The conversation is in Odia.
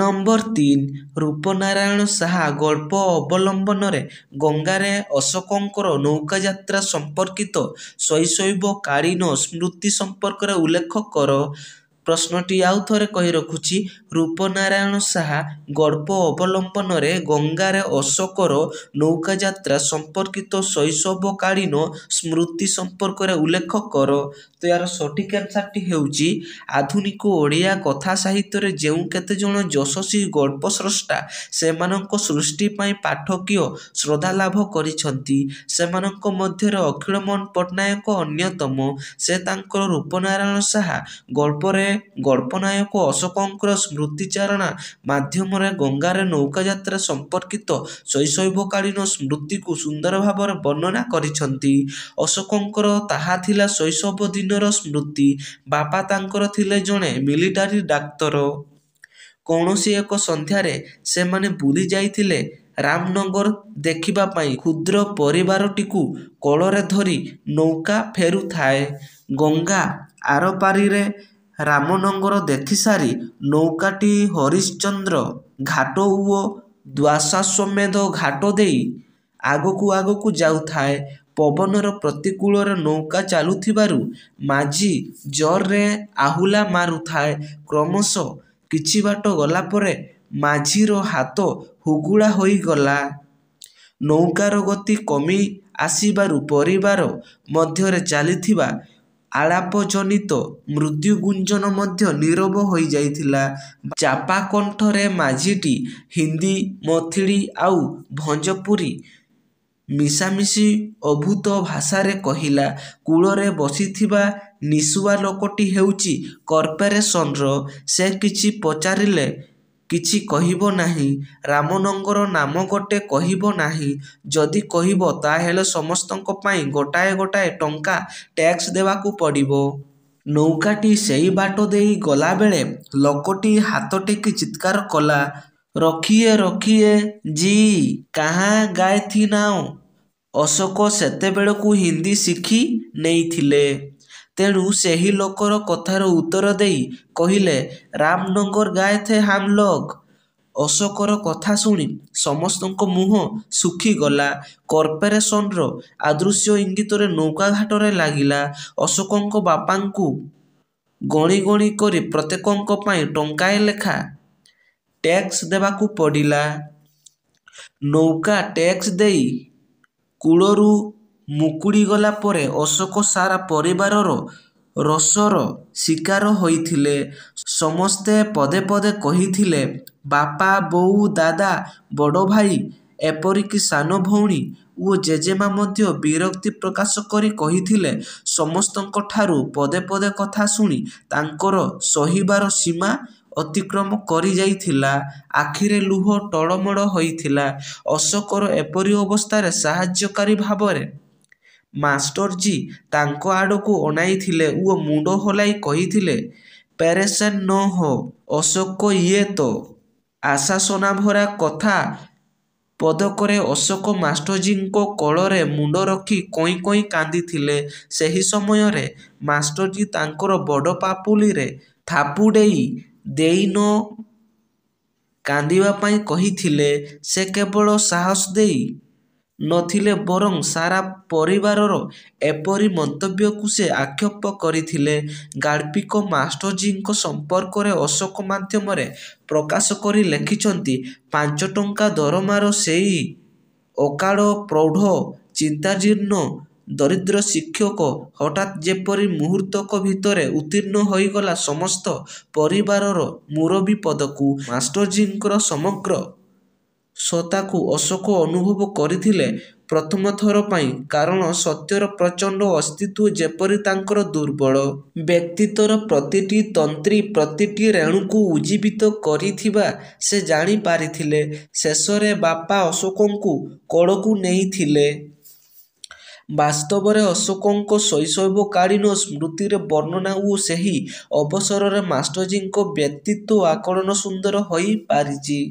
ନମ୍ବର ତିନି ରୂପନାରାୟଣ ଶାହା ଗଳ୍ପ ଅବଲମ୍ବନରେ ଗଙ୍ଗାରେ ଅଶୋକଙ୍କର ନୌକା ଯାତ୍ରା ସମ୍ପର୍କିତ ଶୈଶବକାଳୀନ ସ୍ମୃତି ସମ୍ପର୍କରେ ଉଲ୍ଲେଖ କର ପ୍ରଶ୍ନଟି ଆଉ ଥରେ କହି ରଖୁଛି ରୂପନାରାୟଣ ଶାହା ଗଳ୍ପ ଅବଲମ୍ବନରେ ଗଙ୍ଗାରେ ଅଶୋକର ନୌକା ଯାତ୍ରା ସମ୍ପର୍କିତ ଶୈଶବକାଳୀନ ସ୍ମୃତି ସମ୍ପର୍କରେ ଉଲ୍ଲେଖ କର ତ ଏହାର ସଠିକ୍ ଆନ୍ସାର୍ଟି ହେଉଛି ଆଧୁନିକ ଓଡ଼ିଆ କଥା ସାହିତ୍ୟରେ ଯେଉଁ କେତେଜଣ ଯଶସ୍ୱୀ ଗଳ୍ପ ସ୍ରଷ୍ଟା ସେମାନଙ୍କ ସୃଷ୍ଟି ପାଇଁ ପାଠକୀୟ ଶ୍ରଦ୍ଧା ଲାଭ କରିଛନ୍ତି ସେମାନଙ୍କ ମଧ୍ୟରେ ଅଖିଳ ମୋହନ ପଟ୍ଟନାୟକ ଅନ୍ୟତମ ସେ ତାଙ୍କର ରୂପନାରାୟଣ ଶାହା ଗଳ୍ପରେ ଗଳ୍ପନାୟକ ଅଶୋକଙ୍କର ସ୍ମୃତିଚାରଣା ମାଧ୍ୟମରେ ଗଙ୍ଗାରେ ନୌକା ଯାତ୍ରା ସମ୍ପର୍କିତ ଶୈଶବକାଳୀନ ସ୍ମୃତିକୁ ସୁନ୍ଦର ଭାବରେ ବର୍ଣ୍ଣନା କରିଛନ୍ତି ଅଶୋକଙ୍କର ତାହା ଥିଲା ଶୈଶବ ଦିନର ସ୍ମୃତି ବାପା ତାଙ୍କର ଥିଲେ ଜଣେ ମିଲିଟାରୀ ଡାକ୍ତର କୌଣସି ଏକ ସନ୍ଧ୍ୟାରେ ସେମାନେ ବୁଲି ଯାଇଥିଲେ ରାମନଗର ଦେଖିବା ପାଇଁ କ୍ଷୁଦ୍ର ପରିବାରଟିକୁ କଳରେ ଧରି ନୌକା ଫେରୁଥାଏ ଗଙ୍ଗା ଆରପାରିରେ ରାମନଙ୍କର ଦେଖିସାରି ନୌକାଟି ହରିଶ୍ଚନ୍ଦ୍ର ଘାଟ ଓ ଦ୍ୱାସାଶ୍ୱମେଧ ଘାଟ ଦେଇ ଆଗକୁ ଆଗକୁ ଯାଉଥାଏ ପବନର ପ୍ରତିକୂଳରେ ନୌକା ଚାଲୁଥିବାରୁ ମାଝି ଜୋରରେ ଆହୁଲା ମାରୁଥାଏ କ୍ରମଶଃ କିଛି ବାଟ ଗଲା ପରେ ମାଝିର ହାତ ହୁଗୁଳା ହୋଇଗଲା ନୌକାର ଗତି କମି ଆସିବାରୁ ପରିବାର ମଧ୍ୟରେ ଚାଲିଥିବା ଆଳାପଜନିତ ମୃତ୍ୟୁ ଗୁଞ୍ଜନ ମଧ୍ୟ ନିରବ ହୋଇଯାଇଥିଲା ଚାପା କଣ୍ଠରେ ମାଝିଟି ହିନ୍ଦୀ ମଥିଳି ଆଉ ଭଞ୍ଜପୁରୀ ମିଶାମିଶି ଅଭୂତ ଭାଷାରେ କହିଲା କୂଳରେ ବସିଥିବା ନିଶୁଆ ଲୋକଟି ହେଉଛି କର୍ପୋରେସନର ସେ କିଛି ପଚାରିଲେ କିଛି କହିବ ନାହିଁ ରାମନଙ୍କର ନାମ ଗୋଟେ କହିବ ନାହିଁ ଯଦି କହିବ ତାହେଲେ ସମସ୍ତଙ୍କ ପାଇଁ ଗୋଟାଏ ଗୋଟାଏ ଟଙ୍କା ଟ୍ୟାକ୍ସ ଦେବାକୁ ପଡ଼ିବ ନୌକାଟି ସେଇ ବାଟ ଦେଇ ଗଲାବେଳେ ଲୋକଟି ହାତ ଟେକି ଚିତ୍କାର କଲା ରଖିଏ ରଖିଏ ଜି କାହା ଗାଏଥି ନାଓ ଅଶୋକ ସେତେବେଳକୁ ହିନ୍ଦୀ ଶିଖି ନେଇଥିଲେ ତେଣୁ ସେହି ଲୋକର କଥାର ଉତ୍ତର ଦେଇ କହିଲେ ରାମ ନଙ୍ଗର ଗାଏ ଥେ ହାମ ଲଗ ଅଶୋକର କଥା ଶୁଣି ସମସ୍ତଙ୍କ ମୁହଁ ଶୁଖିଗଲା କର୍ପୋରେସନର ଆଦୃଶ୍ୟ ଇଙ୍ଗିତରେ ନୌକାଘାଟରେ ଲାଗିଲା ଅଶୋକଙ୍କ ବାପାଙ୍କୁ ଗଣି ଗଣି କରି ପ୍ରତ୍ୟେକଙ୍କ ପାଇଁ ଟଙ୍କାଏ ଲେଖା ଟ୍ୟାକ୍ସ ଦେବାକୁ ପଡ଼ିଲା ନୌକା ଟ୍ୟାକ୍ସ ଦେଇ କୂଳରୁ ମୁକୁଳି ଗଲା ପରେ ଅଶୋକ ସାରା ପରିବାରର ରସର ଶିକାର ହୋଇଥିଲେ ସମସ୍ତେ ପଦେ ପଦେ କହିଥିଲେ ବାପା ବୋଉ ଦାଦା ବଡ଼ ଭାଇ ଏପରିକି ସାନ ଭଉଣୀ ଓ ଜେଜେମା ମଧ୍ୟ ବିରକ୍ତି ପ୍ରକାଶ କରି କହିଥିଲେ ସମସ୍ତଙ୍କ ଠାରୁ ପଦେ ପଦେ କଥା ଶୁଣି ତାଙ୍କର ସହିବାର ସୀମା ଅତିକ୍ରମ କରିଯାଇଥିଲା ଆଖିରେ ଲୁହ ଟଳମଳ ହୋଇଥିଲା ଅଶୋକର ଏପରି ଅବସ୍ଥାରେ ସାହାଯ୍ୟକାରୀ ଭାବରେ ମାଷ୍ଟରଜୀ ତାଙ୍କ ଆଡ଼କୁ ଅଣାଇଥିଲେ ଓ ମୁଣ୍ଡ ହଲାଇ କହିଥିଲେ ପେରେସାନ ନ ହୋ ଅଶୋକ ଇଏ ତ ଆଶାସନା ଭରା କଥା ପଦକରେ ଅଶୋକ ମାଷ୍ଟରଜୀଙ୍କ କୋଳରେ ମୁଣ୍ଡ ରଖି କଇଁ କଇଁ କାନ୍ଦିଥିଲେ ସେହି ସମୟରେ ମାଷ୍ଟରଜୀ ତାଙ୍କର ବଡ଼ ପାପୁଲିରେ ଥାପୁଡ଼େଇ ଦେଇ ନ କାନ୍ଦିବା ପାଇଁ କହିଥିଲେ ସେ କେବଳ ସାହସ ଦେଇ ନଥିଲେ ବରଂ ସାରା ପରିବାରର ଏପରି ମନ୍ତବ୍ୟକୁ ସେ ଆକ୍ଷେପ କରିଥିଲେ ଗାର୍ବିକ ମାଷ୍ଟରଜୀଙ୍କ ସମ୍ପର୍କରେ ଅଶୋକ ମାଧ୍ୟମରେ ପ୍ରକାଶ କରି ଲେଖିଛନ୍ତି ପାଞ୍ଚ ଟଙ୍କା ଦରମାର ସେଇ ଅକାଳ ପ୍ରୌଢ଼ ଚିନ୍ତାଜୀର୍ଣ୍ଣ ଦରିଦ୍ର ଶିକ୍ଷକ ହଠାତ୍ ଯେପରି ମୁହୂର୍ତ୍ତକ ଭିତରେ ଉତ୍ତୀର୍ଣ୍ଣ ହୋଇଗଲା ସମସ୍ତ ପରିବାରର ମୁରବୀ ପଦକୁ ମାଷ୍ଟରଜୀଙ୍କର ସମଗ୍ର ସତାକୁ ଅଶୋକ ଅନୁଭବ କରିଥିଲେ ପ୍ରଥମ ଥର ପାଇଁ କାରଣ ସତ୍ୟର ପ୍ରଚଣ୍ଡ ଅସ୍ତିତ୍ୱ ଯେପରି ତାଙ୍କର ଦୁର୍ବଳ ବ୍ୟକ୍ତିତ୍ୱର ପ୍ରତିଟି ତନ୍ତ୍ରୀ ପ୍ରତିଟି ରେଣୁକୁ ଉଜ୍ଜୀବିତ କରିଥିବା ସେ ଜାଣିପାରିଥିଲେ ଶେଷରେ ବାପା ଅଶୋକଙ୍କୁ କୋଳକୁ ନେଇଥିଲେ ବାସ୍ତବରେ ଅଶୋକଙ୍କ ଶୈଶବକାଳୀନ ସ୍ମୃତିରେ ବର୍ଣ୍ଣନା ଓ ସେହି ଅବସରରେ ମାଷ୍ଟରଜୀଙ୍କ ବ୍ୟକ୍ତିତ୍ୱ ଆକଳନ ସୁନ୍ଦର ହୋଇପାରିଛି